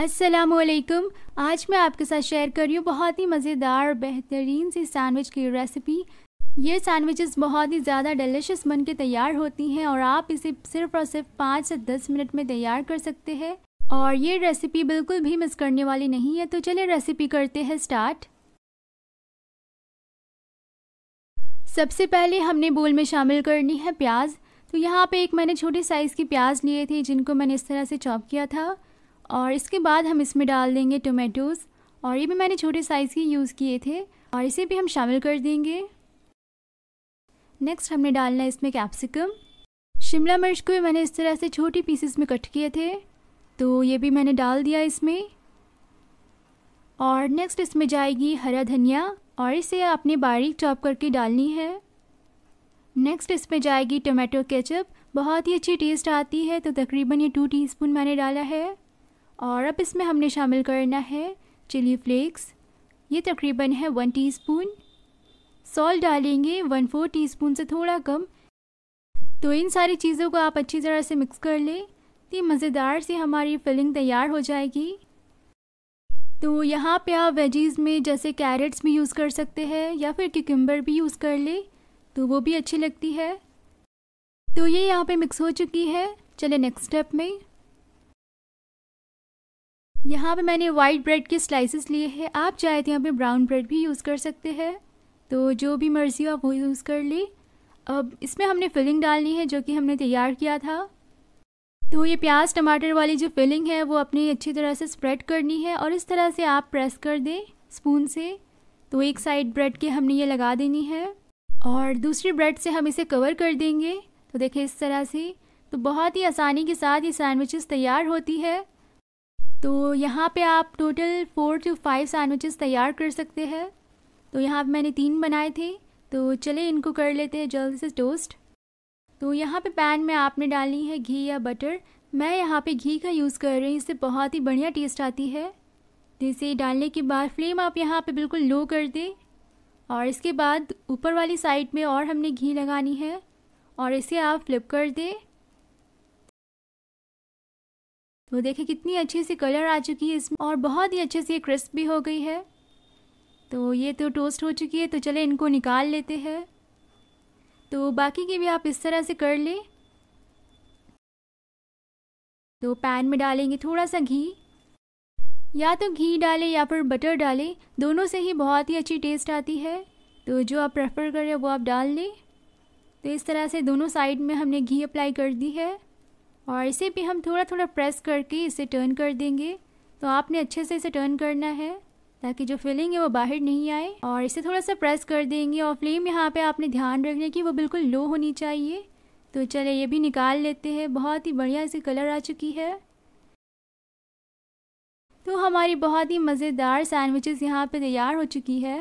असलकम आज मैं आपके साथ शेयर कर रही हूँ बहुत ही मज़ेदार और बेहतरीन सी सैंडविच की रेसिपी ये सैंडविचेस बहुत ही ज़्यादा डिलिशियस बन के तैयार होती हैं और आप इसे सिर्फ और सिर्फ पाँच से दस मिनट में तैयार कर सकते हैं और ये रेसिपी बिल्कुल भी मिस करने वाली नहीं है तो चलिए रेसिपी करते हैं स्टार्ट सबसे पहले हमने बोल में शामिल करनी है प्याज तो यहाँ पे एक मैंने छोटे साइज़ की प्याज लिए थे जिनको मैंने इस तरह से चॉप किया था और इसके बाद हम इसमें डाल देंगे टोमेटोज़ और ये भी मैंने छोटे साइज़ के यूज़ किए थे और इसे भी हम शामिल कर देंगे नेक्स्ट हमने डालना है इसमें कैप्सिकम शिमला मिर्च को भी मैंने इस तरह से छोटी पीसेस में कट किए थे तो ये भी मैंने डाल दिया इसमें और नेक्स्ट इसमें जाएगी हरा धनिया और इसे आपने बारीक चॉप करके डालनी है नेक्स्ट इसमें जाएगी टोमेटो केचप बहुत ही अच्छी टेस्ट आती है तो तकरीबन ये टू टीस्पून मैंने डाला है और अब इसमें हमने शामिल करना है चिली फ्लेक्स ये तकरीबन है वन टीस्पून सॉल्ट डालेंगे वन फोर टीस्पून से थोड़ा कम तो इन सारी चीज़ों को आप अच्छी तरह से मिक्स कर लें इतनी मज़ेदार सी हमारी फिलिंग तैयार हो जाएगी तो यहाँ पे आप वेजीज़ में जैसे कैरेट्स भी यूज़ कर सकते हैं या फिर किकम्बर भी यूज़ कर ले तो वो भी अच्छी लगती है तो ये यहाँ पे मिक्स हो चुकी है चले नेक्स्ट स्टेप में यहाँ पे मैंने वाइट ब्रेड के स्लाइसेस लिए हैं आप चाहे तो यहाँ पे ब्राउन ब्रेड भी यूज़ कर सकते हैं तो जो भी मर्ज़ी हो आप वो यूज़ कर ली अब इसमें हमने फिलिंग डालनी है जो कि हमने तैयार किया था तो ये प्याज टमाटर वाली जो फिलिंग है वो अपनी अच्छी तरह से स्प्रेड करनी है और इस तरह से आप प्रेस कर दें स्पून से तो एक साइड ब्रेड के हमने ये लगा देनी है और दूसरी ब्रेड से हम इसे कवर कर देंगे तो देखें इस तरह से तो बहुत ही आसानी के साथ ये सैंडविचेस तैयार होती है तो यहाँ पे आप total four to five sandwiches तैयार कर सकते हैं तो यहाँ पे मैंने तीन बनाए थे तो चले इनको कर लेते हैं जल्दी से टोस्ट तो यहाँ पे पैन में आपने डालनी है घी या बटर मैं यहाँ पे घी का यूज़ कर रही हूँ इससे बहुत ही बढ़िया टेस्ट आती है तो इसे डालने के बाद फ्लेम आप यहाँ पे बिल्कुल लो कर दें और इसके बाद ऊपर वाली साइड में और हमने घी लगानी है और इसे आप फ्लिप कर दें तो देखिए कितनी अच्छी सी कलर आ चुकी है इसमें और बहुत ही अच्छे से ये क्रिस्प भी हो गई है तो ये तो टोस्ट हो चुकी है तो चले इनको निकाल लेते हैं तो बाकी की भी आप इस तरह से कर लें तो पैन में डालेंगे थोड़ा सा घी या तो घी डालें या फिर बटर डालें दोनों से ही बहुत ही अच्छी टेस्ट आती है तो जो आप प्रेफर करें वो आप डाल लें तो इस तरह से दोनों साइड में हमने घी अप्लाई कर दी है और इसे भी हम थोड़ा थोड़ा प्रेस करके इसे टर्न कर देंगे तो आपने अच्छे से इसे टर्न करना है ताकि जो फिलिंग है वो बाहर नहीं आए और इसे थोड़ा सा प्रेस कर देंगे और फ्लेम यहाँ पे आपने ध्यान रखना कि वो बिल्कुल लो होनी चाहिए तो चले ये भी निकाल लेते हैं बहुत ही बढ़िया इसे कलर आ चुकी है तो हमारी बहुत ही मज़ेदार सैंडविचेस यहाँ पे तैयार हो चुकी है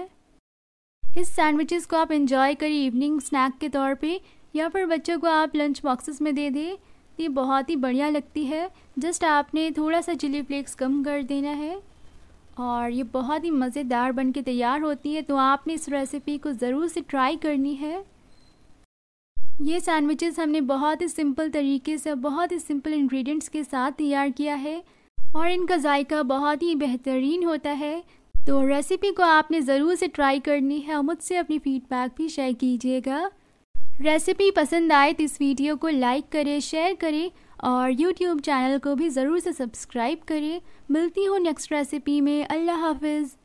इस सैंडविचेस को आप इंजॉय करिए इवनिंग स्नैक के तौर पर या फिर बच्चों को आप लंच बॉक्सेस में दे दें ये बहुत ही बढ़िया लगती है जस्ट आपने थोड़ा सा चिली फ्लेक्स कम कर देना है और ये बहुत ही मज़ेदार बन के तैयार होती है तो आपने इस रेसिपी को ज़रूर से ट्राई करनी है ये सैंडविचेस हमने बहुत ही सिंपल तरीके से बहुत ही सिंपल इंग्रेडिएंट्स के साथ तैयार किया है और इनका जायका बहुत ही बेहतरीन होता है तो रेसिपी को आपने ज़रूर से ट्राई करनी है और मुझसे अपनी फ़ीडबैक भी शेयर कीजिएगा रेसिपी पसंद आए तो इस वीडियो को लाइक करें शेयर करें और यूट्यूब चैनल को भी ज़रूर से सब्सक्राइब करें मिलती हूँ नेक्स्ट रेसिपी में अल्लाह हाफिज़